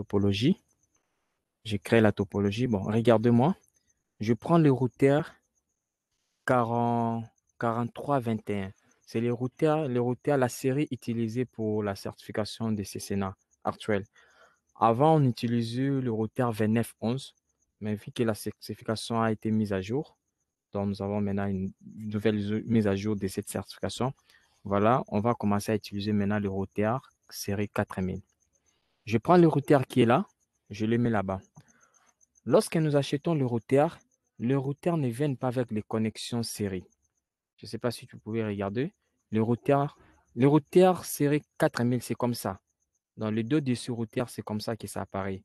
topologie. Je crée la topologie. Bon, regardez-moi. Je prends le routeur 40, 4321. C'est le routeur, le routeur, la série utilisée pour la certification de CCNA actuelle. Avant, on utilisait le routeur 2911, mais vu que la certification a été mise à jour, donc nous avons maintenant une nouvelle mise à jour de cette certification. Voilà, on va commencer à utiliser maintenant le routeur série 4000. Je prends le routeur qui est là, je le mets là-bas. Lorsque nous achetons le routeur, le routeur ne vient pas avec les connexions série. Je ne sais pas si tu pouvais regarder. Le routeur, le routeur série 4000, c'est comme ça. Dans les deux de ce c'est comme ça que ça apparaît.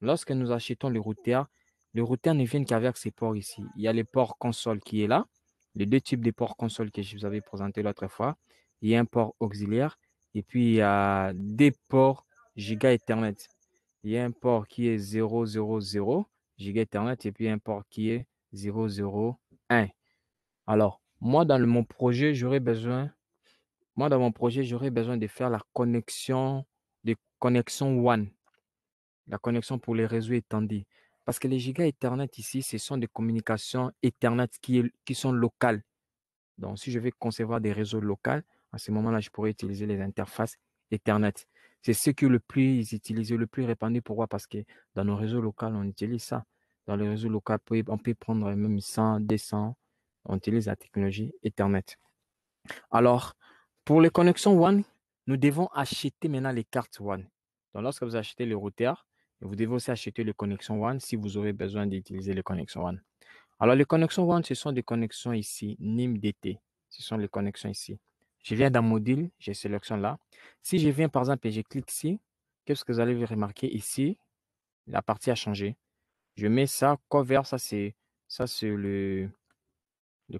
Lorsque nous achetons le routeur, le routeur ne vient qu'avec ces ports ici. Il y a les ports console qui est là, les deux types de ports console que je vous avais présenté l'autre fois. Il y a un port auxiliaire et puis il y a des ports giga Ethernet. Il y a un port qui est 000 giga Ethernet et puis un port qui est 001. Alors, moi, dans mon projet, j'aurais besoin, moi, dans mon projet, j'aurais besoin de faire la connexion, de connexion One. la connexion pour les réseaux étendus. Parce que les giga Ethernet ici, ce sont des communications Ethernet qui, sont locales. Donc, si je vais concevoir des réseaux locaux, à ce moment-là, je pourrais utiliser les interfaces Ethernet. C'est ce qui est le plus utilisé, le plus répandu. Pourquoi Parce que dans nos réseaux locaux, on utilise ça. Dans les réseaux locaux, on peut prendre même 100, 200. On utilise la technologie Ethernet. Alors, pour les connexions one nous devons acheter maintenant les cartes one Donc, lorsque vous achetez le routeur, vous devez aussi acheter les connexions one si vous aurez besoin d'utiliser les connexions one Alors, les connexions one ce sont des connexions ici, NIMDT. Ce sont les connexions ici. Je viens dans module, je sélectionne là. Si je viens par exemple et je clique ici, qu'est-ce que vous allez remarquer ici La partie a changé. Je mets ça, cover, ça c'est ça c'est le,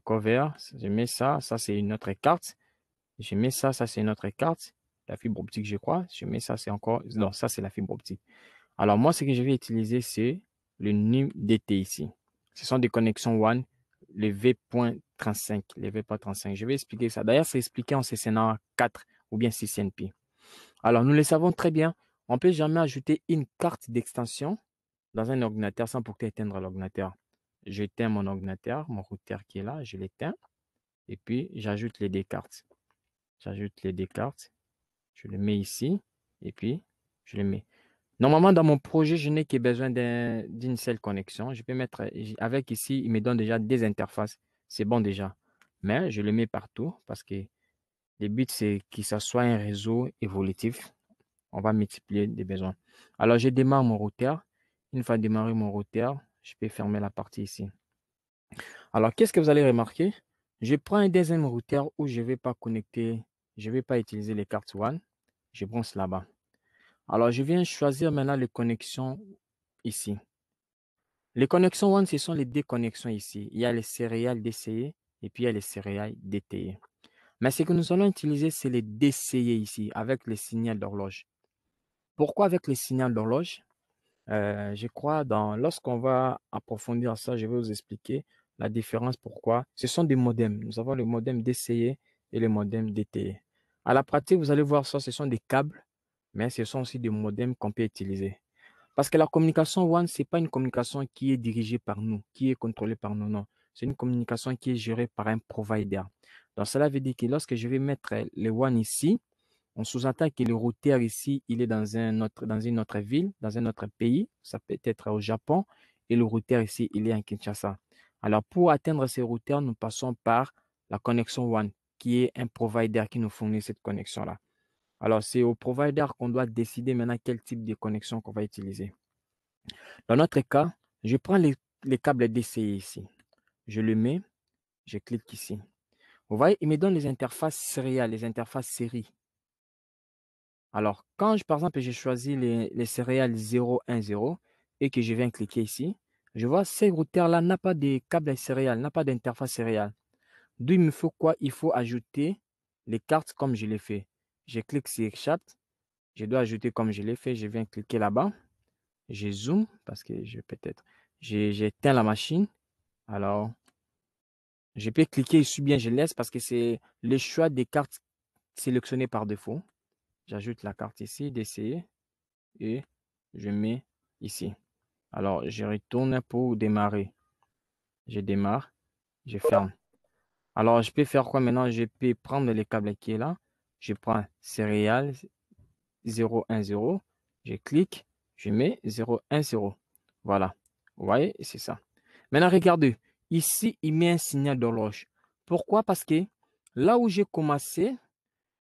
cover. Je mets ça, ça c'est une autre carte. Je mets ça, ça c'est une autre carte. La fibre optique, je crois. Je mets ça, c'est encore. Non, ça c'est la fibre optique. Alors moi, ce que je vais utiliser, c'est le numdt ici. Ce sont des connexions WAN, le V. 35, les pas 35. Je vais expliquer ça. D'ailleurs, c'est expliqué en CCNA 4 ou bien CCNP. Alors, nous le savons très bien, on ne peut jamais ajouter une carte d'extension dans un ordinateur sans pour éteindre l'ordinateur. J'éteins mon ordinateur, mon routeur qui est là, je l'éteins. Et puis, j'ajoute les deux cartes. J'ajoute les deux cartes. Je le mets ici. Et puis, je les mets. Normalement, dans mon projet, je n'ai que besoin d'une seule connexion. Je peux mettre avec ici, il me donne déjà des interfaces c'est bon déjà. Mais je le mets partout parce que le but, c'est que ça soit un réseau évolutif. On va multiplier les besoins. Alors, je démarre mon routeur. Une fois démarré mon routeur, je peux fermer la partie ici. Alors, qu'est-ce que vous allez remarquer? Je prends un deuxième routeur où je ne vais pas connecter, je ne vais pas utiliser les cartes WAN. Je bronze là-bas. Alors, je viens choisir maintenant les connexions ici. Les connexions One, ce sont les deux connexions ici. Il y a les céréales DCE et puis il y a les céréales DTE. Mais ce que nous allons utiliser, c'est les DCE ici, avec les signaux d'horloge. Pourquoi avec les signaux d'horloge euh, Je crois, dans lorsqu'on va approfondir ça, je vais vous expliquer la différence, pourquoi. Ce sont des modems. Nous avons le modem DCE et le modem DTE. À la pratique, vous allez voir ça, ce sont des câbles, mais ce sont aussi des modems qu'on peut utiliser. Parce que la communication One, ce n'est pas une communication qui est dirigée par nous, qui est contrôlée par nous, non. C'est une communication qui est gérée par un provider. Donc, cela veut dire que lorsque je vais mettre le One ici, on sous-entend que le routeur ici, il est dans, autre, dans une autre ville, dans un autre pays. Ça peut être au Japon. Et le routeur ici, il est en Kinshasa. Alors, pour atteindre ces routeurs, nous passons par la connexion One, qui est un provider qui nous fournit cette connexion-là. Alors, c'est au provider qu'on doit décider maintenant quel type de connexion qu'on va utiliser. Dans notre cas, je prends les, câbles DCI ici. Je le mets, je clique ici. Vous voyez, il me donne les interfaces céréales, les interfaces série. Alors, quand je, par exemple, j'ai choisi les, les céréales 010 et que je viens cliquer ici, je vois ces routeur-là n'a pas de câble céréales, n'a pas d'interface céréale. D'où il me faut quoi Il faut ajouter les cartes comme je l'ai fait. Je clique sur chat. Je dois ajouter comme je l'ai fait. Je viens cliquer là-bas. Je zoom parce que je peut-être. J'éteins la machine. Alors, je peux cliquer ici bien, je laisse parce que c'est le choix des cartes sélectionnées par défaut. J'ajoute la carte ici, d'essayer et je mets ici. Alors, je retourne pour démarrer. Je démarre, je ferme. Alors, je peux faire quoi maintenant Je peux prendre les câbles qui est là je prends céréales 010, je clique, je mets 010. Voilà, vous voyez, c'est ça. Maintenant, regardez, ici, il met un signal d'horloge. Pourquoi Parce que là où j'ai commencé,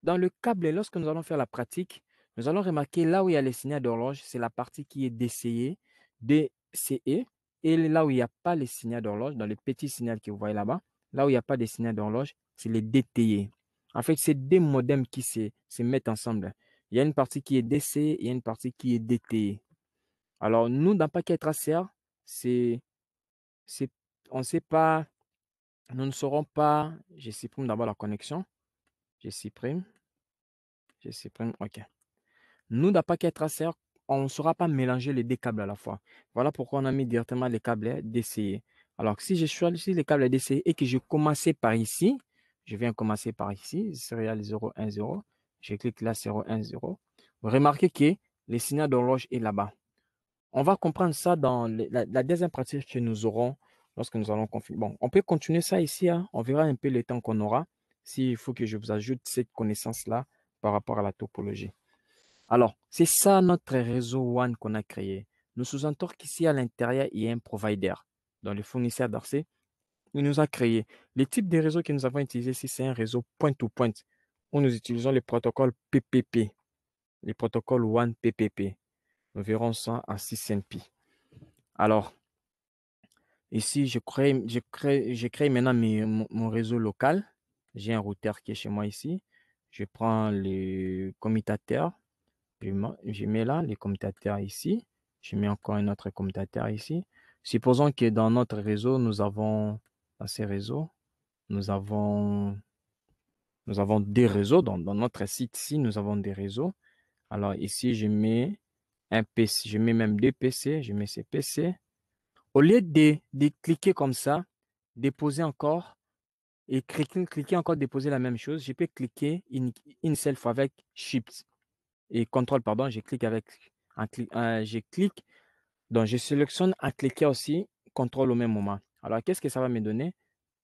dans le câble, lorsque nous allons faire la pratique, nous allons remarquer là où il y a les signaux d'horloge, c'est la partie qui est DCE, DCE, et là où il n'y a pas les signaux d'horloge, dans le petit signal que vous voyez là-bas, là où il n'y a pas de signal d'horloge, c'est les DTE. En fait, c'est deux modems qui se, se mettent ensemble. Il y a une partie qui est DC, il y a une partie qui est DT. E. Alors, nous, dans Paquet Tracer, c'est, c'est, on ne sait pas, nous ne saurons pas, je supprime d'abord la connexion, je supprime, je supprime, ok. Nous, dans paquet Tracer, on ne saura pas mélanger les deux câbles à la fois. Voilà pourquoi on a mis directement les câbles DC. E. Alors, si je choisis les câbles DC e et que je commençais par ici, je viens commencer par ici, serial 010. Je clique là 010. Vous remarquez que le signal d'horloge est là-bas. On va comprendre ça dans la, deuxième pratique que nous aurons lorsque nous allons configurer. Bon, on peut continuer ça ici. Hein. On verra un peu le temps qu'on aura. S'il faut que je vous ajoute cette connaissance-là par rapport à la topologie. Alors, c'est ça notre réseau One qu'on a créé. Nous sous-entendons qu'ici, à l'intérieur, il y a un provider. Dans le fournisseur d'accès il nous a créé Le type de réseau que nous avons utilisé ici, c'est un réseau point-to-point où nous utilisons le protocole PPP, les protocoles One PPP. Nous verrons ça à 6 MP. Alors, ici, je crée, je crée, je crée maintenant mes, mon, réseau local. J'ai un routeur qui est chez moi ici. Je prends le commutateur. Je, je mets là les commutateurs ici. Je mets encore un autre commutateur ici. Supposons que dans notre réseau, nous avons ces réseaux. Nous avons, nous avons des réseaux. Dans, notre site, si nous avons des réseaux. Alors ici, je mets un PC, je mets même deux PC, je mets ces PC. Au lieu de, de cliquer comme ça, déposer encore et cliquer, cliquer encore déposer la même chose, je peux cliquer une, une seule fois avec Shift et contrôle, pardon, je clique avec un clic, je clique, donc je sélectionne à cliquer aussi contrôle au même moment. Alors, qu'est-ce que ça va me donner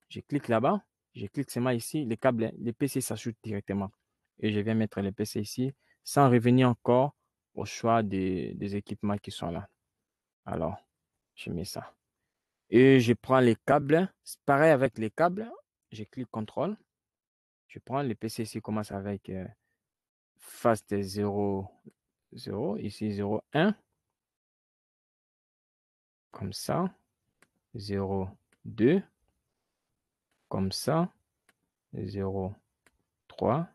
Je clique là-bas, je clique seulement ici, les câbles, hein, les PC s'ajoutent directement. Et je viens mettre les PC ici sans revenir encore au choix des, équipements qui sont là. Alors, je mets ça. Et je prends les câbles. Pareil avec les câbles, je clique contrôle. Je prends les PC ici, commence avec euh, Fast 0, 0, ici 0, 1. Comme ça. 0, 2. Comme ça. 0, 3.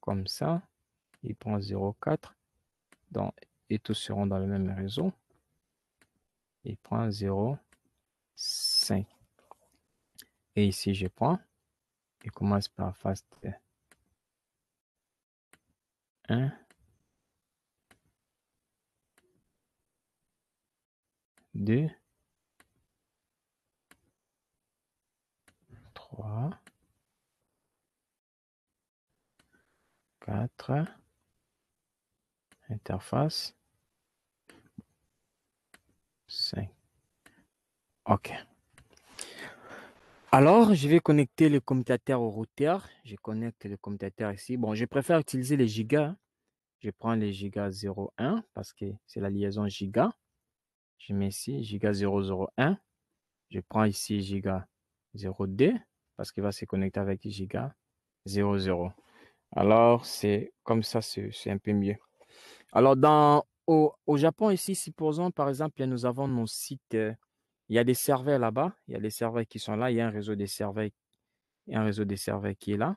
Comme ça. Il prend 0, 4. Dans, et tous seront dans le même réseau. Il prend 0, 5. Et ici, je prends. Il commence par fast 1. 2. 4, interface, 5. OK. Alors, je vais connecter le commutateur au routeur. Je connecte le commutateur ici. Bon, je préfère utiliser les gigas. Je prends les gigas 01 parce que c'est la liaison giga. Je mets ici giga 001. Je prends ici giga 02 parce qu'il va se connecter avec giga 00. Alors, c'est comme ça, c'est un peu mieux. Alors, dans, au, Japon, ici, supposons, par exemple, nous avons nos site, euh, il y a des serveurs là-bas. Il y a des serveurs qui sont là. Il y a un réseau des serveurs, un réseau des serveurs qui est là.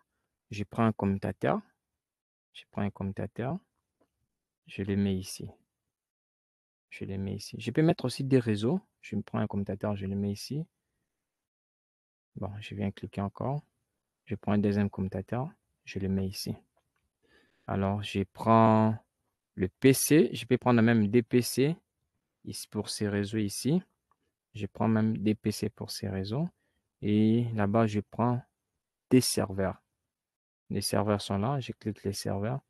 Je prends un commutateur. Je prends un commutateur. Je le mets ici. Je le mets ici. Je peux mettre aussi des réseaux. Je me prends un commutateur, je le mets ici. Bon, je viens cliquer encore. Je prends un deuxième commutateur. Je le mets ici. Alors, je prends le PC. Je peux prendre même des PC ici pour ces réseaux ici. Je prends même des PC pour ces réseaux. Et là-bas, je prends des serveurs. Les serveurs sont là. Je clique les serveurs.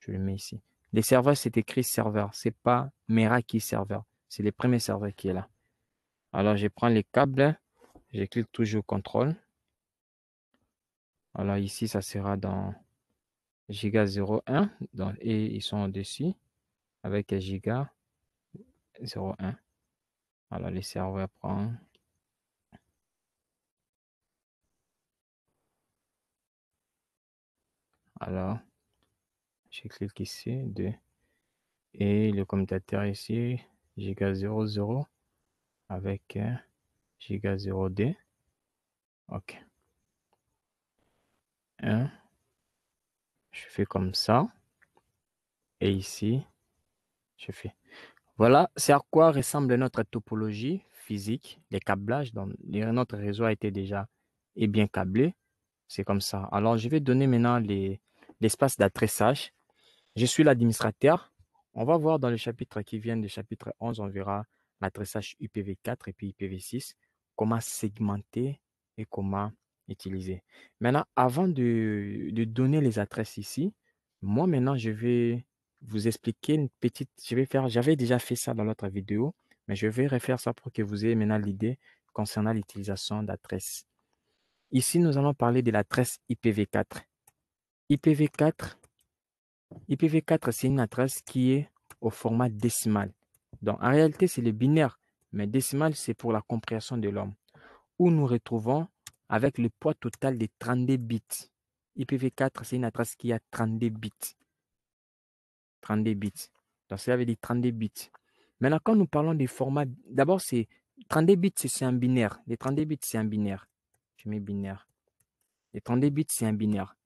Je le mets ici. Les serveurs, c'est écrit serveur. C'est pas Meraki serveur. C'est le premier serveur qui est là. Alors, je prends les câbles je clique toujours contrôle. Voilà, ici, ça sera dans giga 01 dans, et ils sont au-dessus avec giga 01. Voilà, les serveurs prend. Alors, je clique ici 2 et le commutateur ici, giga 00 avec giga d OK. Je fais comme ça. Et ici, je fais. Voilà, c'est à quoi ressemble notre topologie physique, les câblages. notre réseau a été déjà et bien câblé. C'est comme ça. Alors, je vais donner maintenant l'espace d'adressage. Je suis l'administrateur. On va voir dans les chapitres qui viennent, le chapitre 11, on verra l'adressage IPv4 et puis IPv6 comment segmenter et comment utiliser. Maintenant, avant de, donner les adresses ici, moi maintenant, je vais vous expliquer une petite, je vais faire, j'avais déjà fait ça dans l'autre vidéo, mais je vais refaire ça pour que vous ayez maintenant l'idée concernant l'utilisation d'adresses. Ici, nous allons parler de l'adresse IPv4. IPv4, IPv4 c'est une adresse qui est au format décimal. Donc, en réalité, c'est le binaire mais décimal c'est pour la compréhension de l'homme, où nous retrouvons avec le poids total de 32 bits. IPv4, c'est une adresse qui a 32 bits. 32 bits. Donc, ça veut dire 32 bits. Maintenant, quand nous parlons des formats, d'abord, c'est 32 bits, c'est un binaire. Les 32 bits, c'est un binaire. Je mets binaire. Les 32 bits, c'est un binaire.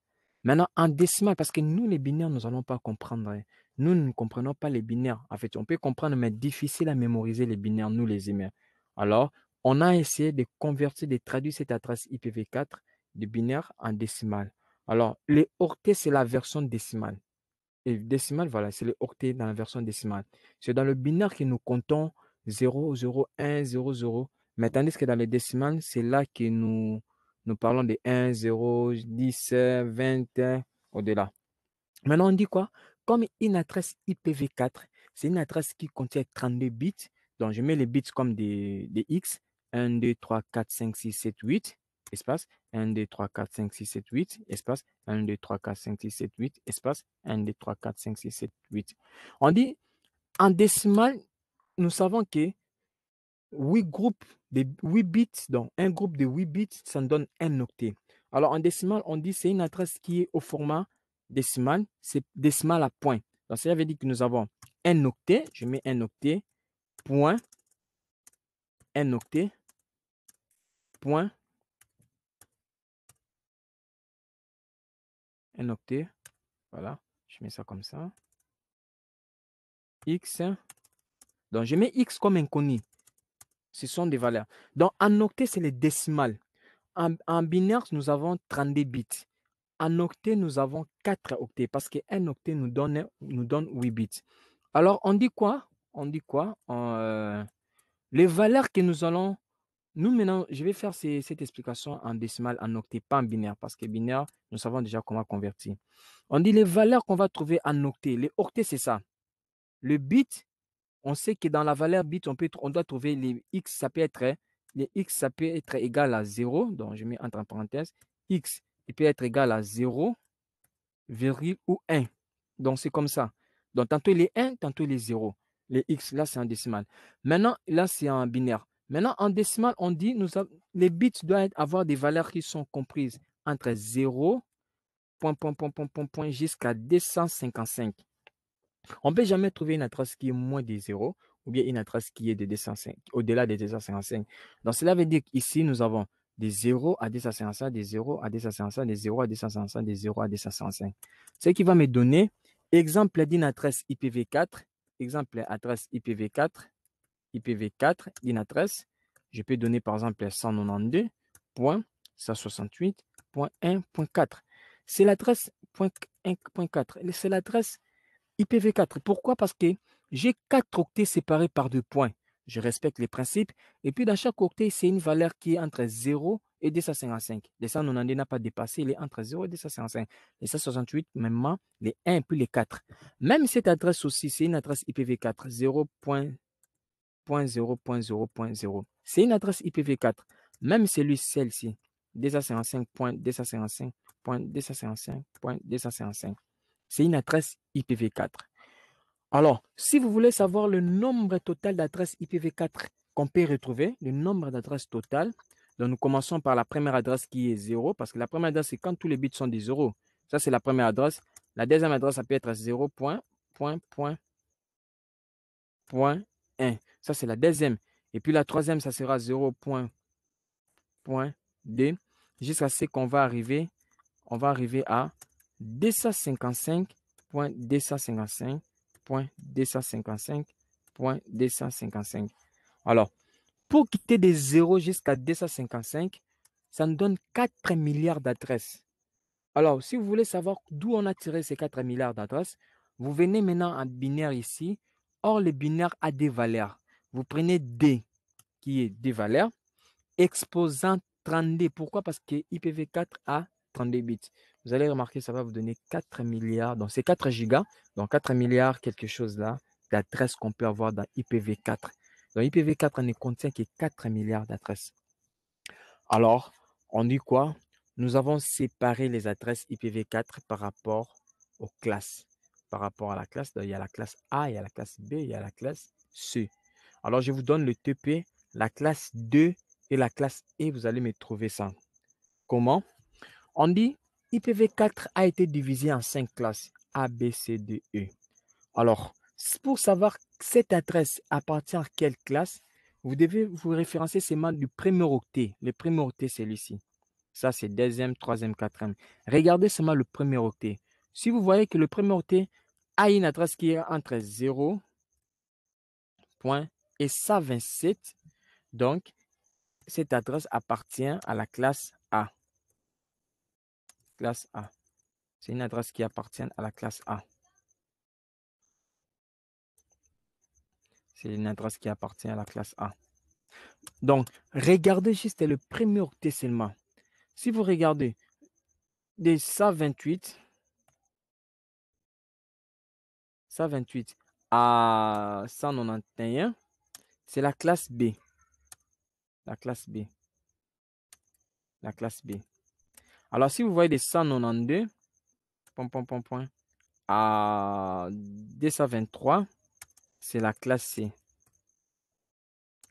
Maintenant, en décimal, parce que nous, les binaires, nous n'allons pas comprendre hein. Nous ne comprenons pas les binaires. En fait, on peut comprendre, mais difficile à mémoriser les binaires, nous les humains. Alors, on a essayé de convertir, de traduire cette adresse IPv4 de binaire en décimale. Alors, les octets, c'est la version décimale. Et décimale, voilà, c'est les octets dans la version décimale. C'est dans le binaire que nous comptons 0, 0, 1, 0, 0. Mais tandis que dans les décimales, c'est là que nous, nous parlons de 1, 0, 10, 20, au-delà. Maintenant, on dit quoi comme une adresse IPv4, c'est une adresse qui contient 32 bits. Donc, je mets les bits comme des, X. 1, 2, 3, 4, 5, 6, 7, 8, espace. 1, 2, 3, 4, 5, 6, 7, 8, espace. 1, 2, 3, 4, 5, 6, 7, 8, espace. 1, 2, 3, 4, 5, 6, 7, 8. On dit, en décimal, nous savons que 8 groupes de 8 bits, donc un groupe de 8 bits, ça donne un octet. Alors, en décimal, on dit c'est une adresse qui est au format décimale, c'est décimale à point. Donc, ça veut dire que nous avons un octet, je mets un octet, point, un octet, point, un octet, voilà, je mets ça comme ça, x, donc je mets x comme inconnu, ce sont des valeurs. Donc, un octet, c'est les décimales. En, en, binaire, nous avons 32 bits. En octet, nous avons 4 octets parce que qu'un octet nous donne, nous donne 8 bits. Alors, on dit quoi On dit quoi euh, Les valeurs que nous allons... Nous, maintenant, je vais faire cette explication en décimal, en octet, pas en binaire, parce que binaire, nous savons déjà comment convertir. On dit les valeurs qu'on va trouver en octet. Les octets, c'est ça. Le bit, on sait que dans la valeur bit, on, peut, on doit trouver les x, ça peut être, les x, ça peut être égal à 0, donc je mets entre parenthèses, x, il peut être égal à 0, ou 1. Donc, c'est comme ça. Donc, tantôt il est 1, tantôt il est 0. Les x, là, c'est en décimal. Maintenant, là, c'est en binaire. Maintenant, en décimal, on dit nous les bits doivent avoir des valeurs qui sont comprises entre 0, point, point, point jusqu'à 255. On ne peut jamais trouver une adresse qui est moins de 0 ou bien une adresse qui est de au-delà de 255. Donc, cela veut dire qu'ici, nous avons des 0 à d des 0 à d des 0 à 255 des 0 à 255. C'est Ce qui va me donner, exemple d'une adresse IPv4, exemple adresse IPv4, IPv4 d'une adresse, je peux donner par exemple 192.168.1.4. C'est l'adresse .1.4, c'est l'adresse IPv4. Pourquoi Parce que j'ai quatre octets séparés par deux points je respecte les principes. Et puis, dans chaque octet, c'est une valeur qui est entre 0 et 255. Les 190 n'a pas dépassé, il est entre 0 et 255. Les 168, même les 1 puis les 4. Même cette adresse aussi, c'est une adresse IPv4, 0.0.0.0. C'est une adresse IPv4. Même celui, celle-ci, 255.255.255.255. C'est une adresse IPv4. Alors, si vous voulez savoir le nombre total d'adresses IPv4 qu'on peut retrouver, le nombre d'adresses totales, donc nous commençons par la première adresse qui est 0, parce que la première adresse, c'est quand tous les bits sont des 0. Ça, c'est la première adresse. La deuxième adresse, ça peut être 0. Point, point, point, point 1. Ça, c'est la deuxième. Et puis la troisième, ça sera 0.2, Point, point Jusqu'à ce qu'on va arriver, on va arriver à 255.255. 255. Alors, pour quitter des 0 jusqu'à 255, ça nous donne 4 milliards d'adresses. Alors, si vous voulez savoir d'où on a tiré ces 4 milliards d'adresses, vous venez maintenant en binaire ici. Or, le binaire a des valeurs. Vous prenez D, qui est des valeurs, exposant 32. Pourquoi Parce que IPv4 a 32 bits. Vous allez remarquer, ça va vous donner 4 milliards. Donc, c'est 4 gigas. Donc 4 milliards, quelque chose là, d'adresses qu'on peut avoir dans IPv4. Dans IPv4, on ne contient que 4 milliards d'adresses. Alors, on dit quoi Nous avons séparé les adresses IPv4 par rapport aux classes. Par rapport à la classe, il y a la classe A, il y a la classe B, il y a la classe C. Alors, je vous donne le TP, la classe 2 et la classe E. Vous allez me trouver ça. Comment On dit IPv4 a été divisé en 5 classes. A, B, C, D, E. Alors, pour savoir cette adresse appartient à quelle classe, vous devez vous référencer seulement du premier octet. Le premier octet, c'est celui-ci. Ça, c'est deuxième, troisième, quatrième. Regardez seulement le premier octet. Si vous voyez que le premier octet a une adresse qui est entre 0 point et 127, donc cette adresse appartient à la classe A. Classe A. C'est une adresse qui appartient à la classe A. C'est une adresse qui appartient à la classe A. Donc, regardez juste le premier octet seulement. Si vous regardez des 128, 128 à 191, c'est la classe B. La classe B. La classe B. Alors, si vous voyez des 192 point, point, point. À 223, c'est la classe C.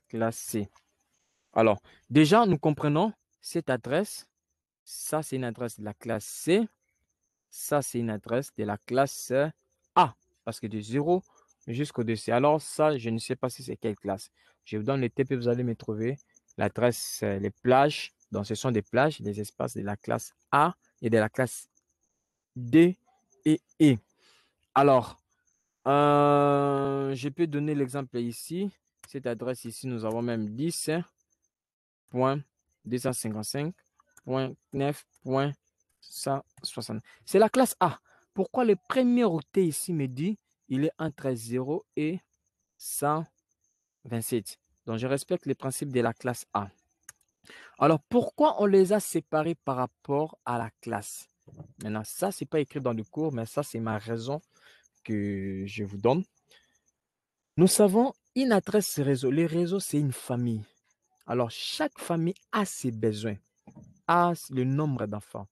Classe C. Alors, déjà, nous comprenons cette adresse. Ça, c'est une adresse de la classe C. Ça, c'est une adresse de la classe A. Parce que de 0 jusqu'au 2C. Alors, ça, je ne sais pas si c'est quelle classe. Je vous donne le TP, vous allez me trouver l'adresse, euh, les plages. Donc, ce sont des plages, des espaces de la classe A et de la classe D et E. Alors, euh, je peux donner l'exemple ici. Cette adresse ici, nous avons même 10.255.9.160. C'est la classe A. Pourquoi le premier octet ici me dit il est entre 0 et 127. Donc, je respecte les principes de la classe A. Alors, pourquoi on les a séparés par rapport à la classe Maintenant, ça, c'est pas écrit dans le cours, mais ça, c'est ma raison que je vous donne. Nous savons, une adresse réseau. Les réseaux, c'est une famille. Alors, chaque famille a ses besoins, a le nombre d'enfants.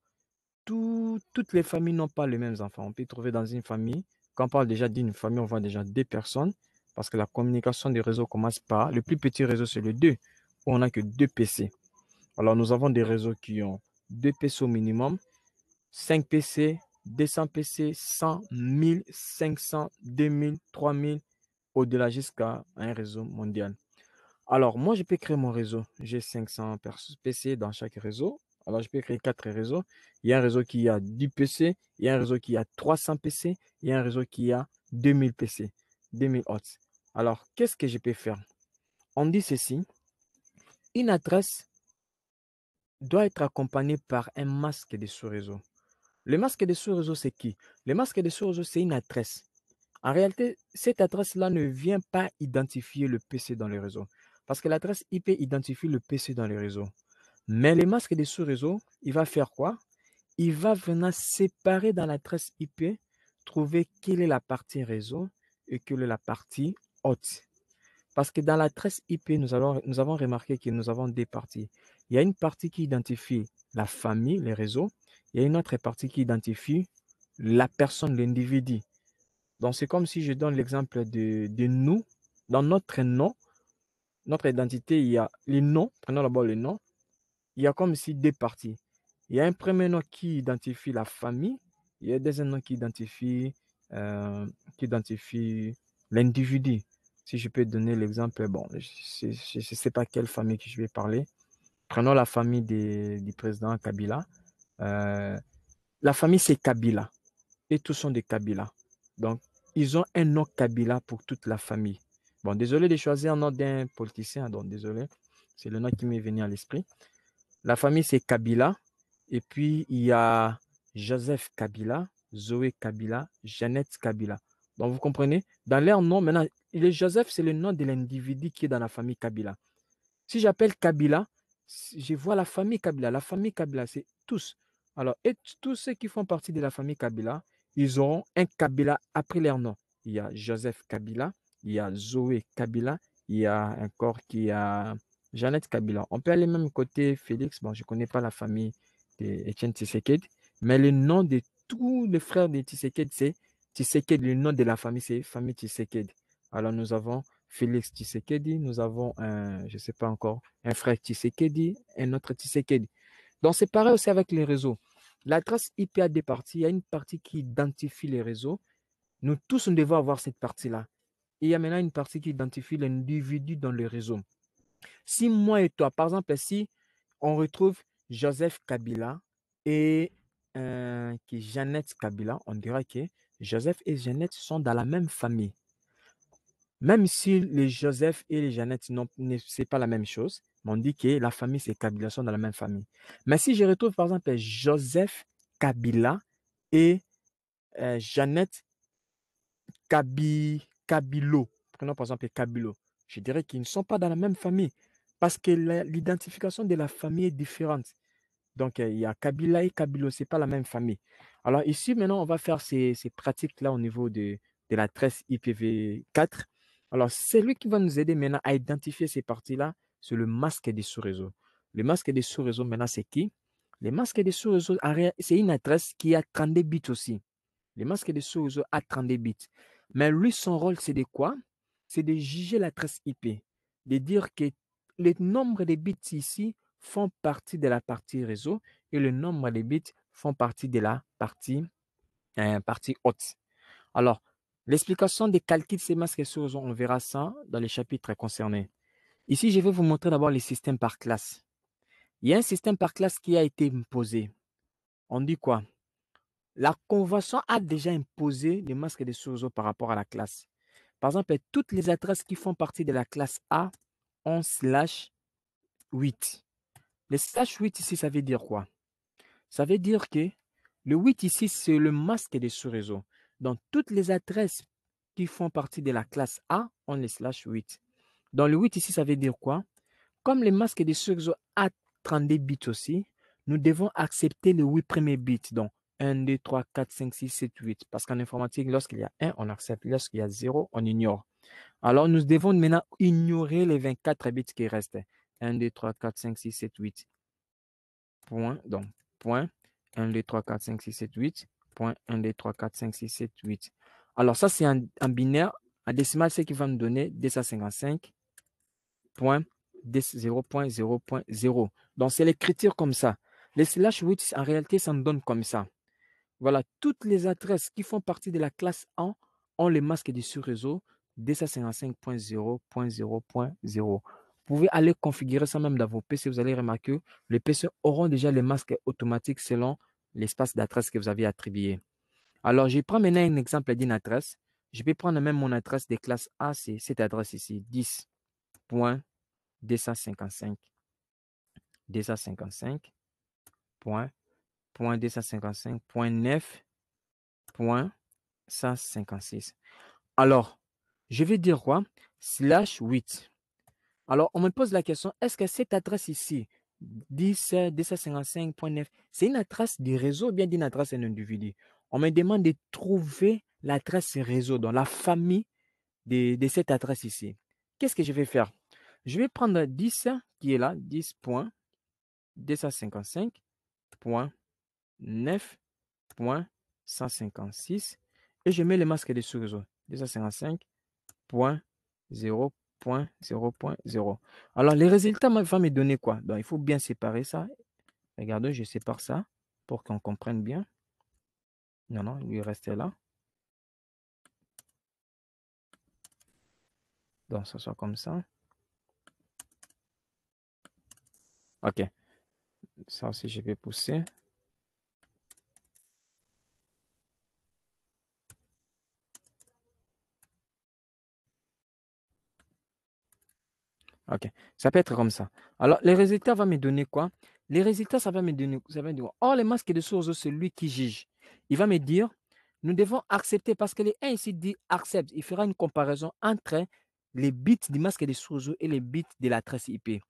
toutes les familles n'ont pas les mêmes enfants. On peut trouver dans une famille, quand on parle déjà d'une famille, on voit déjà deux personnes, parce que la communication des réseaux commence par le plus petit réseau, c'est le 2, où on n'a que deux PC. Alors, nous avons des réseaux qui ont deux PC au minimum, 5 PC, 200 PC, 100, 1000, 500, 2000, 3000, au-delà jusqu'à un réseau mondial. Alors, moi, je peux créer mon réseau. J'ai 500 PC dans chaque réseau. Alors, je peux créer quatre réseaux. Il y a un réseau qui a 10 PC, il y a un réseau qui a 300 PC, il y a un réseau qui a 2000 PC, 2000 hots. Alors, qu'est-ce que je peux faire On dit ceci. Une adresse doit être accompagnée par un masque de sous-réseau. Le masque de sous-réseau, c'est qui Le masque de sous-réseau, c'est une adresse. En réalité, cette adresse-là ne vient pas identifier le PC dans le réseau. Parce que l'adresse IP identifie le PC dans le réseau. Mais le masque de sous-réseau, il va faire quoi Il va venir séparer dans l'adresse IP, trouver quelle est la partie réseau et quelle est la partie hôte. Parce que dans l'adresse IP, nous, nous avons remarqué que nous avons des parties. Il y a une partie qui identifie la famille, les réseaux, il y a une autre partie qui identifie la personne, l'individu. Donc, c'est comme si je donne l'exemple de, de, nous. Dans notre nom, notre identité, il y a les noms. Prenons d'abord le nom. Il y a comme si deux parties. Il y a un premier nom qui identifie la famille. Il y a un deuxième nom qui identifie, euh, qui identifie l'individu. Si je peux donner l'exemple, bon, je ne sais pas quelle famille que je vais parler. Prenons la famille du président Kabila. Euh, la famille, c'est Kabila. Et tous sont des Kabila. Donc, ils ont un nom Kabila pour toute la famille. Bon, désolé de choisir un nom d'un politicien, donc désolé. C'est le nom qui m'est venu à l'esprit. La famille, c'est Kabila. Et puis, il y a Joseph Kabila, Zoé Kabila, Jeannette Kabila. Donc, vous comprenez Dans leur nom, maintenant, le Joseph, c'est le nom de l'individu qui est dans la famille Kabila. Si j'appelle Kabila, je vois la famille Kabila. La famille Kabila, c'est tous. Alors, et tous ceux qui font partie de la famille Kabila, ils auront un Kabila après leur nom. Il y a Joseph Kabila, il y a Zoé Kabila, il y a encore qui a Jeannette Kabila. On peut aller même côté Félix. Bon, je ne connais pas la famille d'Étienne Tiseked, mais le nom de tous les frères de Tiseked, c'est Tiseked, Le nom de la famille, c'est famille Tshisekedi. Alors, nous avons Félix Tshisekedi, nous avons un, je sais pas encore, un frère Tshisekedi, un autre Tshisekedi. Donc, c'est pareil aussi avec les réseaux. La trace IP a des parties. Il y a une partie qui identifie les réseaux. Nous tous, nous devons avoir cette partie-là. il y a maintenant une partie qui identifie l'individu dans le réseau. Si moi et toi, par exemple, si on retrouve Joseph Kabila et euh, Jeannette Kabila, on dirait que Joseph et Jeannette sont dans la même famille. Même si les Joseph et les Jeannette, ce n'est pas la même chose, on dit que la famille, c'est Kabila, sont dans la même famille. Mais si je retrouve, par exemple, Joseph Kabila et euh, Jeannette Kabi, Kabilo, prenons par exemple Kabilo, je dirais qu'ils ne sont pas dans la même famille parce que l'identification de la famille est différente. Donc, euh, il y a Kabila et Kabilo, ce n'est pas la même famille. Alors, ici, maintenant, on va faire ces, pratiques-là au niveau de, de la tresse IPv4. Alors, c'est lui qui va nous aider maintenant à identifier ces parties-là c'est le masque des sous réseau Le masque des sous réseau maintenant, c'est qui Le masque des sous-réseaux, c'est une adresse qui a 32 bits aussi. Le masque des sous-réseaux a 32 bits. Mais lui, son rôle, c'est de quoi C'est de juger l'adresse IP, de dire que le nombre de bits ici font partie de la partie réseau et le nombre de bits font partie de la partie, euh, partie haute. Alors, l'explication des calculs de ces masques de sous on verra ça dans les chapitres concernés. Ici, je vais vous montrer d'abord les systèmes par classe. Il y a un système par classe qui a été imposé. On dit quoi La convention a déjà imposé les masques de sous-réseau par rapport à la classe. Par exemple, toutes les adresses qui font partie de la classe A ont slash 8. Le slash 8 ici, ça veut dire quoi Ça veut dire que le 8 ici, c'est le masque de sous-réseau. Donc, toutes les adresses qui font partie de la classe A ont les slash 8. Dans le 8 ici, ça veut dire quoi Comme les masques de qui ont 32 bits aussi, nous devons accepter les 8 premiers bits. Donc 1, 2, 3, 4, 5, 6, 7, 8. Parce qu'en informatique, lorsqu'il y a 1, on accepte. Lorsqu'il y a 0, on ignore. Alors nous devons maintenant ignorer les 24 bits qui restent. 1, 2, 3, 4, 5, 6, 7, 8. Point. Donc, point. 1, 2, 3, 4, 5, 6, 7, 8. Point. 1, 2, 3, 4, 5, 6, 7, 8. Alors, ça, c'est un, binaire. Un décimal, c'est qui va me donner 255 0.0.0. Donc, c'est l'écriture comme ça. Les slash 8, en réalité, ça nous donne comme ça. Voilà, toutes les adresses qui font partie de la classe 1 ont les masques du sous-réseau 255.0.0.0. Vous pouvez aller configurer ça même dans vos PC. Vous allez remarquer que les PC auront déjà les masques automatiques selon l'espace d'adresse que vous avez attribué. Alors, je prends maintenant un exemple d'une adresse. Je vais prendre même mon adresse des classes A, c'est cette adresse ici, 10. 255. 255. Point, point 255. Point 9. 156. Alors, je vais dire quoi? Slash 8. Alors, on me pose la question, est-ce que cette adresse ici, 10, c'est une adresse du réseau ou bien d'une adresse d'un individu? On me demande de trouver l'adresse réseau dans la famille de cette adresse ici. Qu'est-ce que je vais faire? Je vais prendre 10 qui est là, 10.255.9.156 et je mets le masque de sous-réseau 255.0.0.0. Alors, les résultats vont me donner quoi Donc, il faut bien séparer ça. Regardez, je sépare ça pour qu'on comprenne bien. Non, non, il reste là. Donc, ce soit comme ça. OK. Ça aussi, je vais pousser. OK. Ça peut être comme ça. Alors, les résultats vont me donner quoi? Les résultats, ça va me donner, ça va me dire, oh, le masque de sous c'est lui qui juge. Il va me dire, nous devons accepter, parce que les 1 ici dit accepte. Il fera une comparaison entre les bits du masque de source et les bits de la trace IP.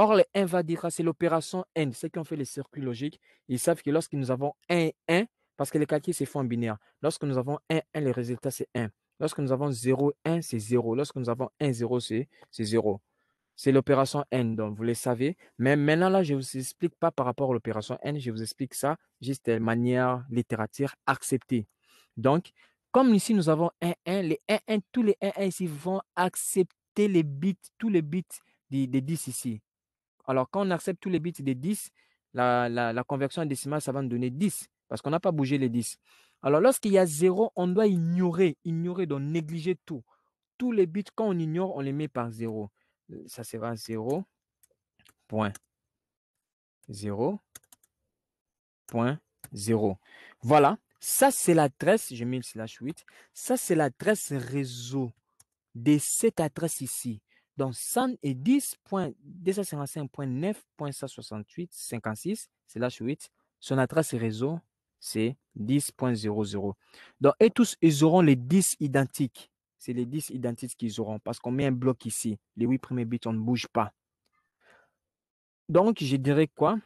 Or, le 1 va dire c'est l'opération N. Ceux qui ont fait les circuits logiques, ils savent que lorsque nous avons 1, 1, parce que les calculs se font en binaire. Lorsque nous avons 1, 1, le résultat c'est 1. Lorsque nous avons 0, 1, c'est 0. Lorsque nous avons 1, 0, c'est 0. C'est l'opération N, donc vous le savez. Mais maintenant, là, je ne vous explique pas par rapport à l'opération N, je vous explique ça juste de manière littérature acceptée. Donc, comme ici, nous avons 1, 1, les 1, 1, tous les 1, 1 ici vont accepter les bits, tous les bits des 10 ici. Alors, quand on accepte tous les bits des 10, la, conversion en décimale, ça va nous donner 10 parce qu'on n'a pas bougé les 10. Alors, lorsqu'il y a 0, on doit ignorer, ignorer, donc négliger tout. Tous les bits, quand on ignore, on les met par 0. Euh, ça sera 0, point, 0, point, 0. Voilà, ça c'est l'adresse, j'ai mis le slash 8, ça c'est l'adresse réseau de cette adresse ici. Donc c'est slash 8. Son adresse réseau, c'est 10.00. Donc, et tous, ils auront les 10 identiques. C'est les 10 identiques qu'ils auront parce qu'on met un bloc ici. Les 8 premiers bits, on ne bouge pas. Donc, je dirais quoi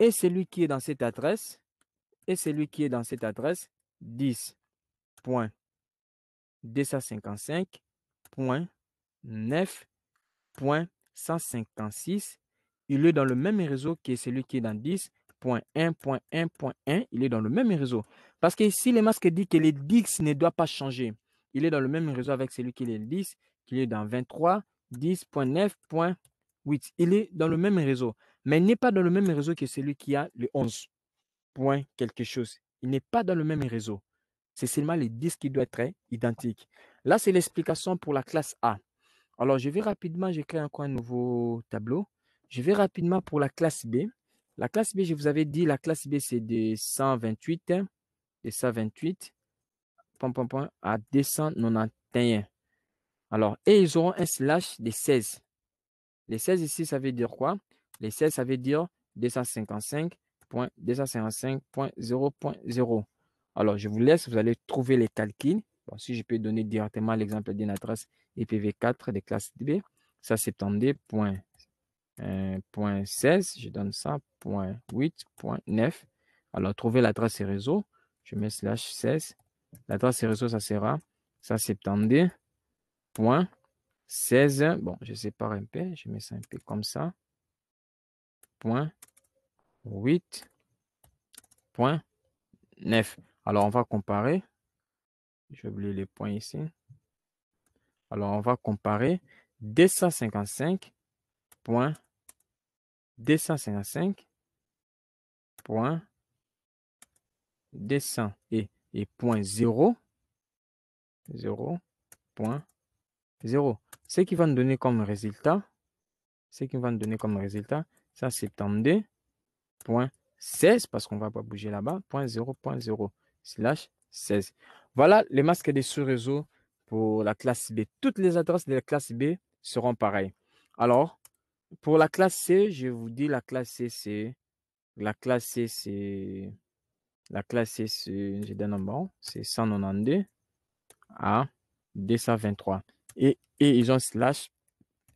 Et celui qui est dans cette adresse, et celui qui est dans cette adresse, 10.255.9 .156, Il est dans le même réseau que celui qui est dans 10.1.1.1. Il est dans le même réseau. Parce que si les masques dit que les 10 ne doivent pas changer, il est dans le même réseau avec celui qui est dans 10, qui est dans 23, Il est dans le même réseau. Mais il n'est pas dans le même réseau que celui qui a le 11. quelque chose. Il n'est pas dans le même réseau. C'est seulement les 10 qui doivent être identiques. Là, c'est l'explication pour la classe A. Alors, je vais rapidement, je crée encore un nouveau tableau. Je vais rapidement pour la classe B. La classe B, je vous avais dit, la classe B, c'est de 128, hein. de 128 à 291. Alors, et ils auront un slash de 16. Les 16 ici, ça veut dire quoi Les 16, ça veut dire 255.0.0. Alors, je vous laisse, vous allez trouver les calculs. Bon, si je peux donner directement l'exemple d'une adresse IPv4 e des classe B, ça s'étendait point, euh, je donne ça, point Alors, trouver l'adresse et réseau, je mets slash 16. L'adresse et réseau, ça sera, ça s'étendait, point 16. Bon, je sépare un peu, je mets ça un peu comme ça. Point 8, Alors, on va comparer. J'ai oublié les points ici. Alors, on va comparer 255 255 point et, et point 0, 0, 0. Ce qui va nous donner comme résultat, ce qui va nous donner comme résultat, ça c'est 32.16 parce qu'on ne va pas bouger là-bas, .0.0, slash 16. Voilà les masques des sous-réseaux pour la classe B. Toutes les adresses de la classe B seront pareilles. Alors, pour la classe C, je vous dis la classe C, c'est la classe C, c'est la classe C, c'est j'ai c'est 192 à 223 et, et ils ont slash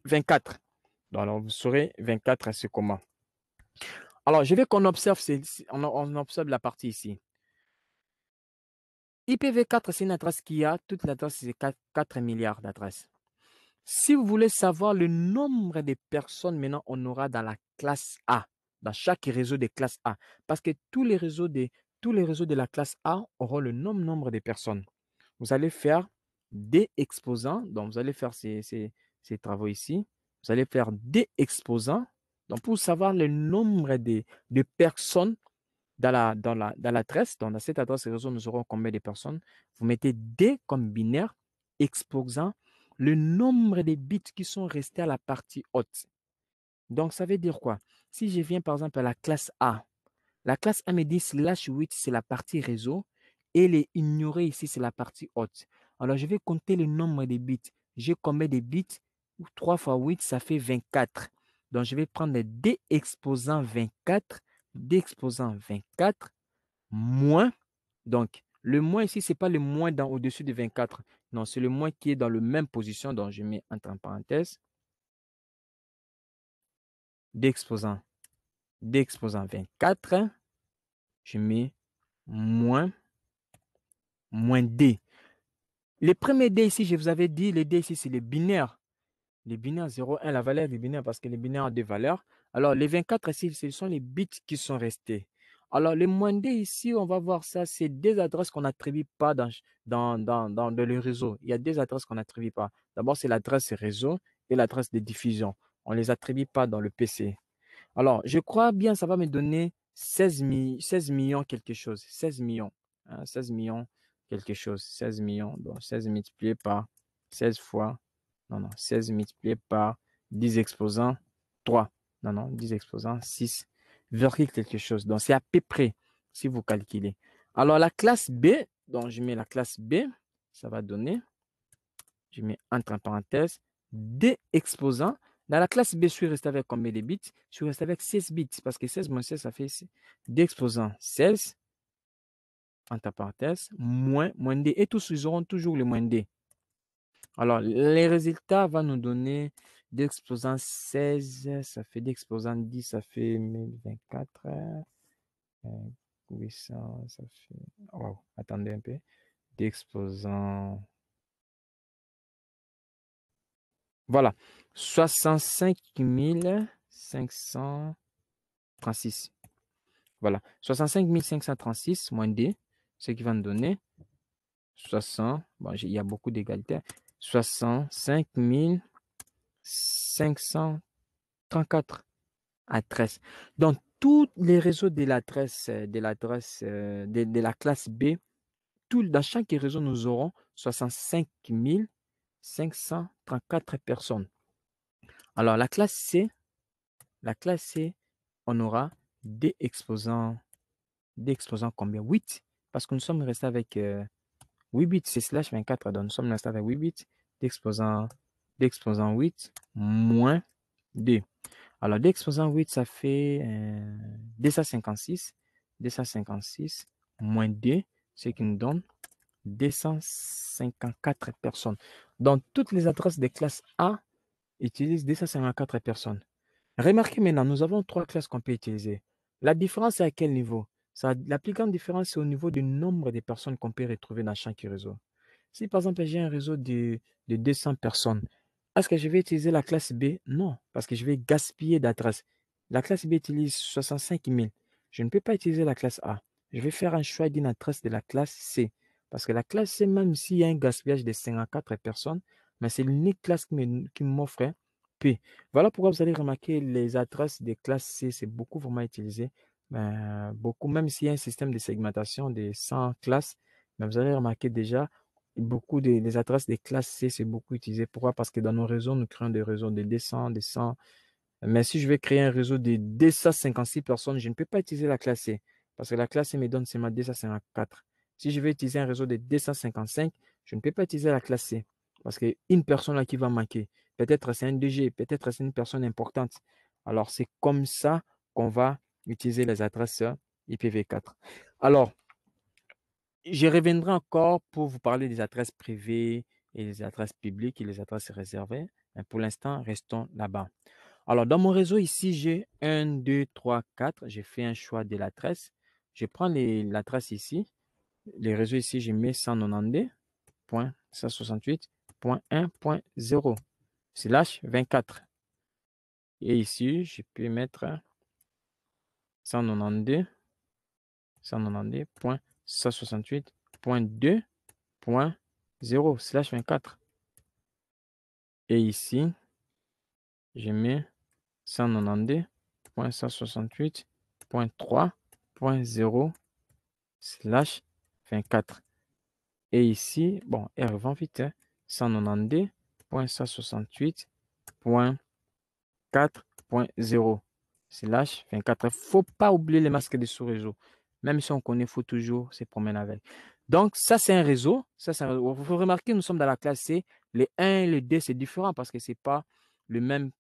24. alors vous saurez 24 à ce comment. Alors, je veux qu'on observe, on observe la partie ici. IPv4, c'est une adresse qui a, toute l'adresse, c'est 4, milliards d'adresses. Si vous voulez savoir le nombre de personnes maintenant on aura dans la classe A, dans chaque réseau de classe A, parce que tous les réseaux de, tous les réseaux de la classe A auront le même nombre de personnes. Vous allez faire des exposants, donc vous allez faire ces, travaux ici, vous allez faire des exposants, donc pour savoir le nombre de personnes dans la, dans la, dans l'adresse, dans cette adresse réseau, nous aurons combien de personnes. Vous mettez D comme binaire, exposant le nombre de bits qui sont restés à la partie haute. Donc, ça veut dire quoi? Si je viens par exemple à la classe A, la classe A me dit slash 8, c'est la partie réseau, et les ignorer ici, c'est la partie haute. Alors, je vais compter le nombre de bits. J'ai combien de bits? 3 fois 8, ça fait 24. Donc, je vais prendre D exposant 24 d'exposant 24 moins. Donc, le moins ici, ce n'est pas le moins dans au-dessus de 24. Non, c'est le moins qui est dans la même position. Donc, je mets entre parenthèses d'exposant d'exposant 24. Je mets moins, moins D. Les premier D ici, je vous avais dit, le D ici, c'est le binaire. Le binaire 0, 1, la valeur du binaire, parce que le binaire a deux valeurs. Alors, les 24 ici, ce sont les bits qui sont restés. Alors, les d ici, on va voir ça, c'est des adresses qu'on n'attribue pas dans, le réseau. Il y a des adresses qu'on n'attribue pas. D'abord, c'est l'adresse réseau et l'adresse de diffusion. On ne les attribue pas dans le PC. Alors, je crois bien, ça va me donner 16, millions quelque chose. 16 millions. 16 hein, millions quelque chose. 16 millions. Donc, 16 multiplié par 16 fois. Non, non, 16 multiplié par 10 exposants. 3. Non, non, 10 exposants, 6, quelque chose. Donc, c'est à peu près, si vous calculez. Alors, la classe B, donc je mets la classe B, ça va donner, je mets entre parenthèses, D exposants. Dans la classe B, je suis resté avec combien de bits Je suis resté avec 16 bits, parce que 16 moins 16, ça fait D exposants, 16, entre parenthèses, moins, moins D. Et tous, ils auront toujours le moins D. Alors, les résultats vont nous donner d'exposant 16, ça fait d'exposant 10, ça fait 1024. 800, euh, ça fait. Wow, attendez un peu. D'exposant... Voilà, 65 536. Voilà, 65 536 moins D, ce qui va nous donner 60. Bon, il y a beaucoup d'égalités. 65 000. 534 adresses. Dans tous les réseaux de l'adresse, euh, de l'adresse, euh, de, la classe B, tout, dans chaque réseau, nous aurons 65 534 personnes. Alors, la classe C, la classe C, on aura des exposants, des exposants combien 8, parce que nous sommes restés avec 8 euh, bits, c'est slash 24, donc nous sommes restés avec 8 bits d'exposants d'exposant 8 moins 2. Alors, d'exposant 8, ça fait 256. Euh, 256 moins 2, ce qui nous donne 254 personnes. Donc, toutes les adresses des classes A utilisent 254 personnes. Remarquez maintenant, nous avons trois classes qu'on peut utiliser. La différence est à quel niveau Ça, La plus grande différence, c'est au niveau du nombre de personnes qu'on peut retrouver dans chaque réseau. Si par exemple, j'ai un réseau de, de 200 personnes est-ce que je vais utiliser la classe B? Non, parce que je vais gaspiller d'adresses. la classe B utilise 65 000. Je ne peux pas utiliser la classe A. Je vais faire un choix d'une adresse de la classe C. Parce que la classe C, même s'il y a un gaspillage de 54 personnes, mais c'est l'unique classe qui m'offre P. Voilà pourquoi vous allez remarquer les adresses des classes C, c'est beaucoup vraiment utilisé. Ben, beaucoup, même s'il y a un système de segmentation de 100 classes, mais vous allez remarquer déjà, beaucoup des, adresses des classes C, c'est beaucoup utilisé. Pourquoi Parce que dans nos réseaux, nous créons des réseaux de 200, des Mais si je vais créer un réseau de 256 personnes, je ne peux pas utiliser la classe C. Parce que la classe C me donne ma 254. Si je vais utiliser un réseau de 255, je ne peux pas utiliser la classe C. Parce une personne là qui va manquer, peut-être c'est un DG, peut-être c'est une personne importante. Alors c'est comme ça qu'on va utiliser les adresses euh, IPv4. Alors, je reviendrai encore pour vous parler des adresses privées et des adresses publiques et les adresses réservées. Mais pour l'instant, restons là-bas. Alors, dans mon réseau ici, j'ai 1, 2, 3, 4. J'ai fait un choix de l'adresse. Je prends l'adresse ici. Les réseaux ici, je mets 192.168.1.0 slash 24. Et ici, je peux mettre 192.168.1.0. 168.2.0 slash 24. Et ici, je mets 192.168.3.0 slash 24. Et ici, bon, r vite, 192.168.4.0 hein. slash 24. Il ne faut pas oublier les masques de sous-réseau. Même si on connaît, il faut toujours se promener avec. Donc, ça, c'est un réseau. Ça, Vous remarquez, nous sommes dans la classe C. Les 1 et les 2, c'est différent parce que c'est pas le même.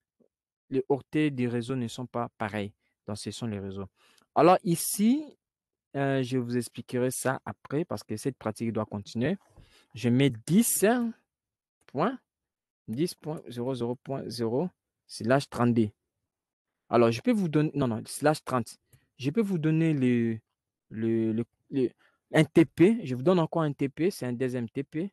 Les orteils des réseaux ne sont pas pareils. Donc, ce sont les réseaux. Alors, ici, euh, je vous expliquerai ça après parce que cette pratique doit continuer. Je mets 10 points. 10.00.0 slash D. Alors, je peux vous donner, non, non, slash 30. Je peux vous donner les, le, un TP. Je vous donne encore un TP, c'est un deuxième TP.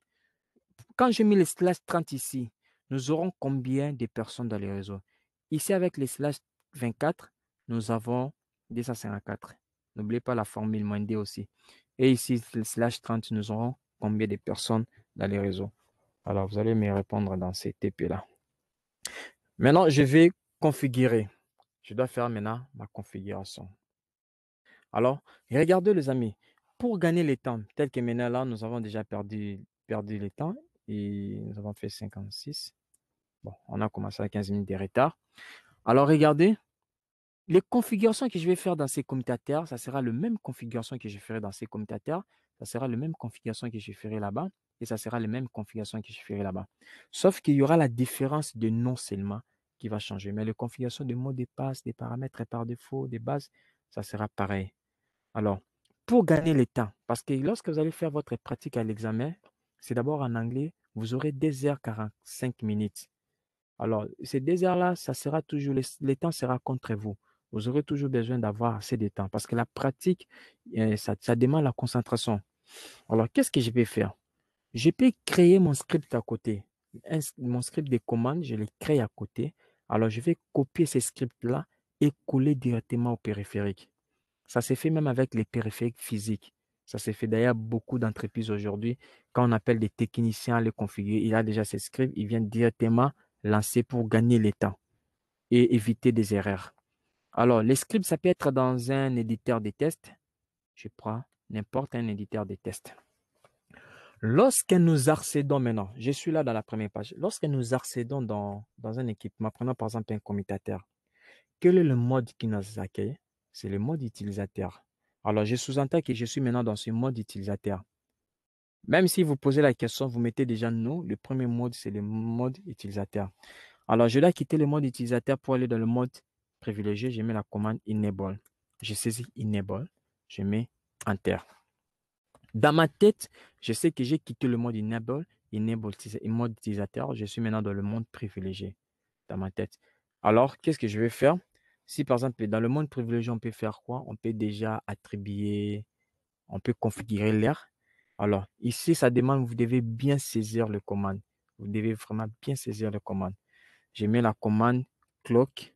Quand je mets les slash 30 ici, nous aurons combien de personnes dans les réseaux Ici, avec les slash 24, nous avons 254. N'oubliez pas la formule moins D aussi. Et ici, slash 30, nous aurons combien de personnes dans les réseaux Alors, vous allez me répondre dans ces TP-là. Maintenant, je vais configurer. Je dois faire maintenant ma configuration. Alors, regardez les amis, pour gagner les temps, tel que maintenant là, nous avons déjà perdu, perdu les temps et nous avons fait 56. Bon, on a commencé à 15 minutes de retard. Alors, regardez, les configurations que je vais faire dans ces commutateurs, ça sera la même configuration que je ferai dans ces commutateurs, ça sera la même configuration que je ferai là-bas et ça sera la même configuration que je ferai là-bas. Sauf qu'il y aura la différence de nom seulement qui va changer, mais les configurations de mots de passe, des paramètres par défaut, des bases, ça sera pareil. Alors, pour gagner le temps, parce que lorsque vous allez faire votre pratique à l'examen, c'est d'abord en anglais, vous aurez 2h45 minutes. Alors, ces 2 heures-là, ça sera toujours, le temps sera contre vous. Vous aurez toujours besoin d'avoir assez de temps parce que la pratique, euh, ça, demande la concentration. Alors, qu'est-ce que je peux faire? Je peux créer mon script à côté. mon script de commande, je le crée à côté. Alors, je vais copier ce script là et coller directement au périphérique. Ça s'est fait même avec les périphériques physiques. Ça s'est fait d'ailleurs beaucoup d'entreprises aujourd'hui. Quand on appelle des techniciens à les configurer, il a déjà ses scripts, ils viennent directement lancer pour gagner le temps et éviter des erreurs. Alors, les scripts, ça peut être dans un éditeur de tests. Je prends n'importe un éditeur de tests. Lorsque nous accédons maintenant, je suis là dans la première page, lorsque nous accédons dans, dans un équipement, prenons par exemple un commutateur, quel est le mode qui nous accueille c'est le mode utilisateur. Alors, je sous-entends que je suis maintenant dans ce mode utilisateur. Même si vous posez la question, vous mettez déjà nous. Le premier mode, c'est le mode utilisateur. Alors, je dois quitter le mode utilisateur pour aller dans le mode privilégié. Je mets la commande enable. Je saisis enable. Je mets enter. Dans ma tête, je sais que j'ai quitté le mode enable, enable c'est le mode utilisateur. Je suis maintenant dans le mode privilégié dans ma tête. Alors, qu'est-ce que je vais faire? Si par exemple, dans le monde privilégié, on peut faire quoi? On peut déjà attribuer, on peut configurer l'air. Alors, ici, ça demande, vous devez bien saisir le commande. Vous devez vraiment bien saisir le commande. Je mets la commande clock,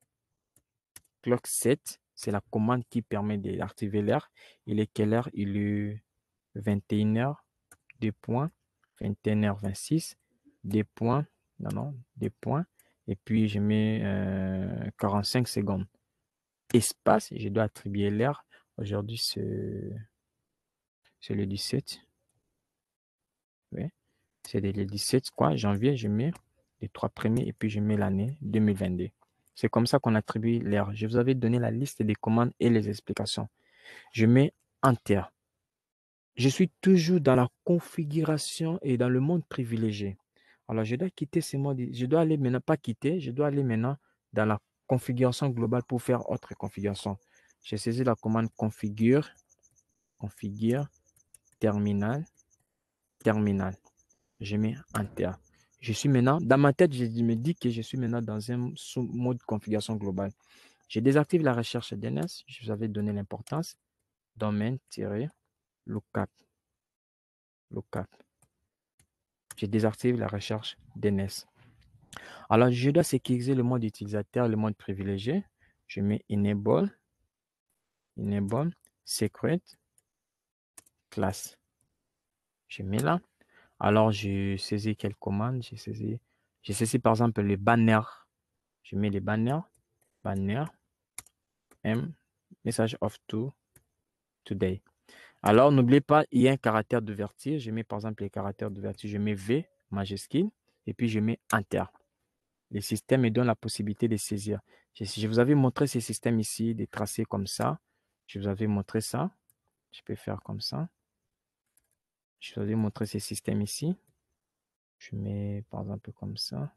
clock 7. C'est la commande qui permet d'activer l'air. Il est quelle heure? Il est 21h, 2 points, 21h26, 2 points, non, non, 2 points. Et puis, je mets 45 euh, secondes espace, je dois attribuer l'air Aujourd'hui, c'est le 17. Oui. C'est le 17, quoi, janvier, je mets les trois premiers et puis je mets l'année 2022. C'est comme ça qu'on attribue l'air Je vous avais donné la liste des commandes et les explications. Je mets Enter. Je suis toujours dans la configuration et dans le monde privilégié. Alors, je dois quitter ce mode. Je dois aller maintenant, pas quitter, je dois aller maintenant dans la configuration globale pour faire autre configuration. J'ai saisi la commande configure, configure, terminal, terminal. Je mets enter. Je suis maintenant, dans ma tête, je me dis que je suis maintenant dans un sous mode configuration globale. Je désactive la recherche DNS. Je vous avais donné l'importance. domain lookup Lookup. Je désactive la recherche DNS. Alors, je dois sécuriser le mode utilisateur, le mode privilégié. Je mets enable, enable, secret, classe. Je mets là. Alors, je saisis quelle commande J'ai saisi, par exemple les banners. Je mets les banners, banner, M, message of to, today. Alors, n'oubliez pas, il y a un caractère de vertige. Je mets par exemple les caractères de vertige. Je mets V, majuscule, et puis je mets Enter les systèmes me donne la possibilité de saisir. Je, vous avais montré ces systèmes ici, des tracés comme ça. Je vous avais montré ça. Je peux faire comme ça. Je vous avais montré ces systèmes ici. Je mets par exemple comme ça.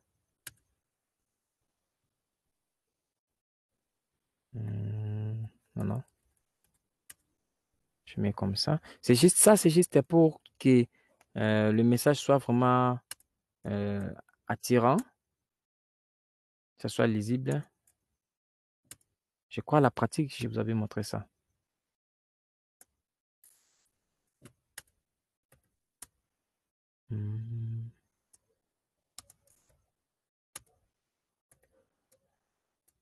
Hmm, non, non. Je mets comme ça. C'est juste ça, c'est juste pour que euh, le message soit vraiment euh, attirant que soit lisible. Hein. Je crois la pratique, je vous avais montré ça. Mmh.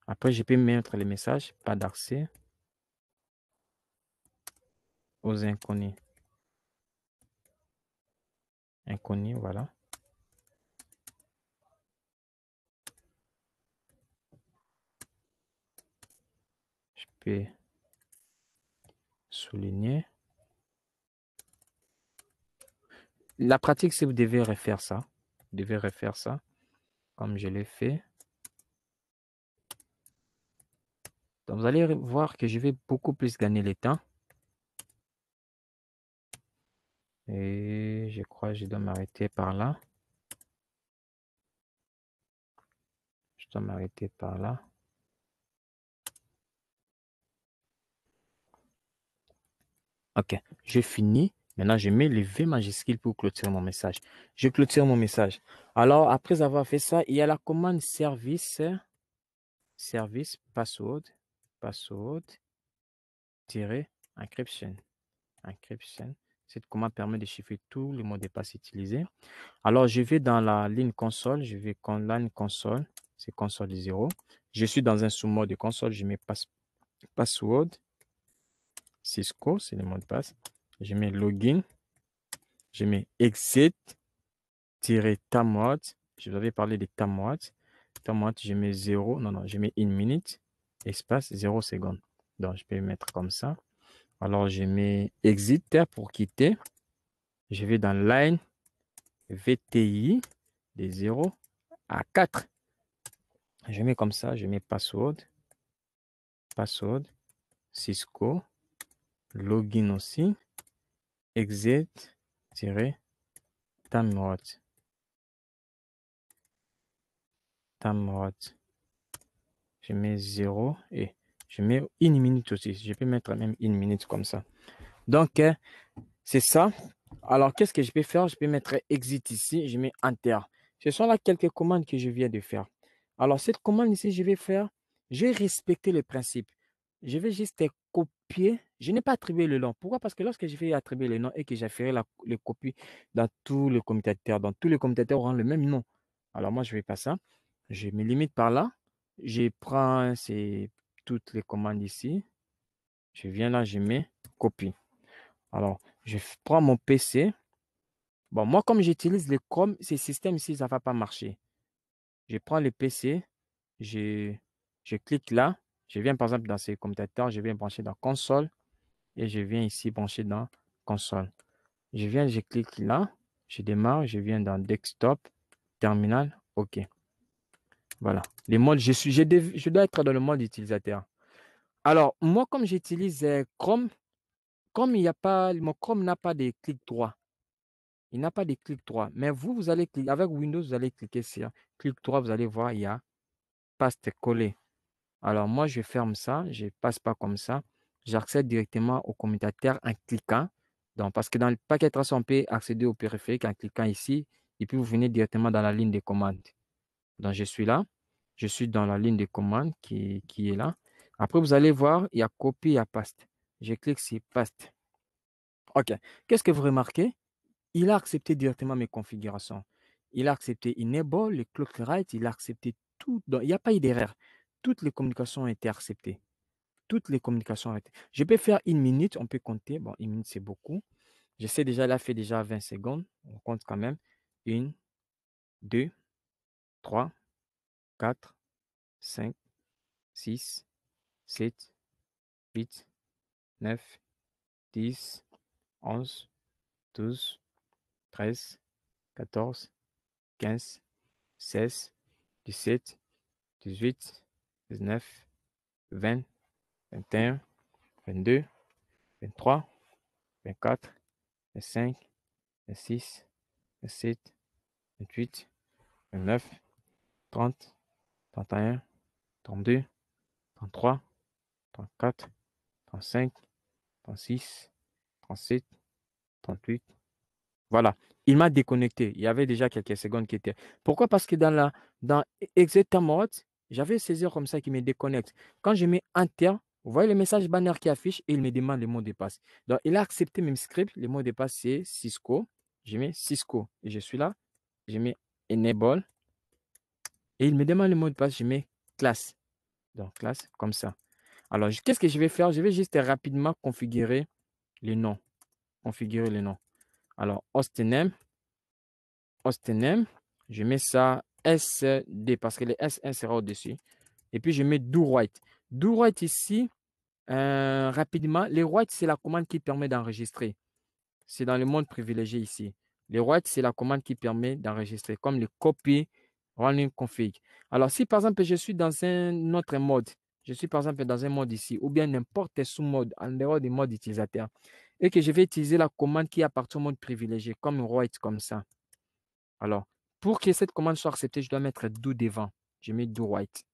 Après, je peux mettre les messages, pas d'accès aux inconnus. Inconnus, voilà. souligner. La pratique, si vous devez refaire ça, vous devez refaire ça, comme je l'ai fait. Donc, vous allez voir que je vais beaucoup plus gagner le temps. Et je crois que je dois m'arrêter par là. Je dois m'arrêter par là. OK, j'ai fini. Maintenant, je mets le V majuscule pour clôturer mon message. Je clôture mon message. Alors, après avoir fait ça, il y a la commande service, service password, password, tirer, encryption, encryption. Cette commande permet de chiffrer tous les mots de passe utilisés. Alors, je vais dans la ligne console. Je vais dans la ligne console. C'est console 0. Je suis dans un sous-mode de console. Je mets password. Cisco, c'est le mot de passe. Je mets login. Je mets exit-tamwat. Je vous avais parlé des Timeout. Tamwat, je mets 0. Non, non, je mets une minute, espace 0 secondes. Donc, je peux mettre comme ça. Alors, je mets exit pour quitter. Je vais dans line VTI de 0 à 4. Je mets comme ça, je mets password, password, Cisco, Login aussi. Exit-Tamrot. Tamrot. Je mets 0 et je mets une minute aussi. Je peux mettre même une minute comme ça. Donc, euh, c'est ça. Alors, qu'est-ce que je peux faire? Je peux mettre exit ici. Je mets enter. Ce sont là quelques commandes que je viens de faire. Alors, cette commande ici, je vais faire, je vais respecter le principe. Je vais juste copier je n'ai pas attribué le nom. Pourquoi Parce que lorsque je vais attribuer le nom et que la les copies dans tous les commutateurs, dans tous les commutateurs auront le même nom. Alors moi, je ne vais pas ça. Je me limite par là. Je prends ces, toutes les commandes ici. Je viens là, je mets copie. Alors, je prends mon PC. Bon, moi, comme j'utilise le Chrome, ces systèmes ici, ça ne va pas marcher. Je prends le PC, je, je clique là. Je viens par exemple dans ces commutateurs, je viens brancher dans console et je viens ici brancher dans console. Je viens, je clique là, je démarre, je viens dans desktop, terminal, OK. Voilà. Les modes, je, suis, je, je dois être dans le mode utilisateur. Alors, moi, comme j'utilise euh, Chrome, comme il n'y a pas, mon Chrome n'a pas de clic droit. Il n'a pas de clic droit. Mais vous, vous allez cliquer, avec Windows, vous allez cliquer sur clic droit, vous allez voir, il y a paste collé. Alors, moi, je ferme ça, je ne passe pas comme ça j'accède directement au commutateur en cliquant. Donc, parce que dans le paquet trace, on peut accéder au périphérique en cliquant ici. Et puis, vous venez directement dans la ligne de commande. Donc, je suis là. Je suis dans la ligne de commande qui, est là. Après, vous allez voir, il y a copie, et y paste. Je clique sur paste. OK. Qu'est-ce que vous remarquez? Il a accepté directement mes configurations. Il a accepté Enable, le clock write. il a accepté tout. il n'y a pas eu d'erreur. Toutes les communications ont été acceptées. Toutes les communications arrêtées. Je peux faire une minute, on peut compter. Bon, une minute, c'est beaucoup. Je sais déjà, elle a fait déjà 20 secondes. On compte quand même. 1, 2, 3, 4, 5, 6, 7, 8, 9, 10, 11, 12, 13, 14, 15, 16, 17, 18, 19, 20, 21, 22, 23, 24, 25, 26, 27, 28, 29, 30, 31, 32, 33, 34, 35, 36, 37, 38. Voilà. Il m'a déconnecté. Il y avait déjà quelques secondes qui étaient. Pourquoi? Parce que dans la dans exactement j'avais ces heures comme ça qui me déconnectent. Quand je mets enter, vous voyez le message banner qui affiche et il me demande le mot de passe. Donc, il a accepté mes scripts. Le mot de passe, c'est Cisco. Je mets Cisco et je suis là. Je mets Enable. Et il me demande le mot de passe. Je mets Class. Donc, Class, comme ça. Alors, qu'est-ce que je vais faire Je vais juste rapidement configurer les noms. Configurer le noms. Alors, hostname. Hostname. Je mets ça SD parce que le S1 sera au-dessus. Et puis, je mets do right. Do right ici, euh, rapidement, les write » c'est la commande qui permet d'enregistrer. C'est dans le mode privilégié ici. Les write » c'est la commande qui permet d'enregistrer, comme les copy, running config. Alors, si par exemple, je suis dans un autre mode, je suis par exemple dans un mode ici, ou bien n'importe sous-mode, en dehors du mode utilisateur, et que je vais utiliser la commande qui appartient au mode privilégié, comme write » comme ça. Alors, pour que cette commande soit acceptée, je dois mettre do devant. Je mets do write ».«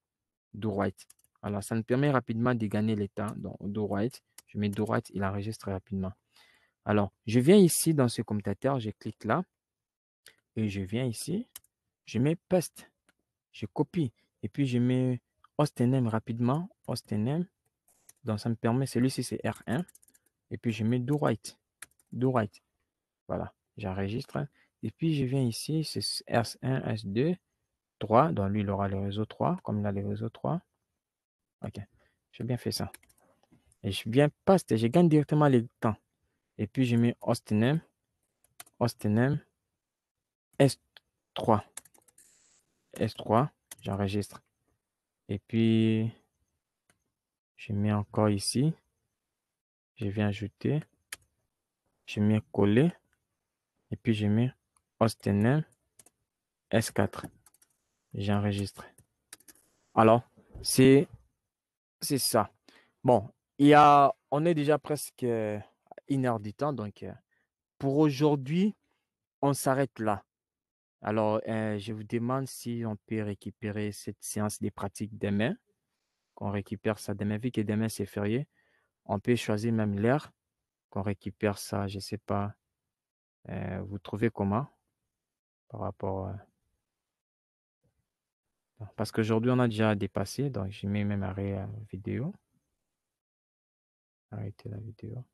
Do write ». Alors, ça me permet rapidement de gagner l'état. Donc, do right. Je mets do right, il enregistre rapidement. Alors, je viens ici dans ce commutateur, je clique là. Et je viens ici. Je mets paste. Je copie. Et puis, je mets hostname rapidement. Hostname. Donc, ça me permet, celui-ci, c'est R1. Et puis, je mets do right. Do right. Voilà, j'enregistre. Et puis, je viens ici, c'est S1, S2, 3. Donc, lui, il aura le réseau 3, comme il a le réseau 3. OK. J'ai bien fait ça. Et je viens passer. Je gagne directement le temps. Et puis, je mets hostname. Ostenem. S3. S3. J'enregistre. Et puis, je mets encore ici. Je viens ajouter. Je mets coller. Et puis, je mets hostname. S4. J'enregistre. Alors, c'est c'est ça. Bon, il y a, on est déjà presque euh, une heure du temps, donc euh, pour aujourd'hui, on s'arrête là. Alors, euh, je vous demande si on peut récupérer cette séance des pratiques demain, qu'on récupère ça demain, vu que demain c'est férié. On peut choisir même l'heure qu'on récupère ça, je ne sais pas. vous trouvez comment par rapport. à... Parce qu'aujourd'hui, on a déjà dépassé, donc j'ai mis même arrêt à la vidéo. Arrêter la vidéo.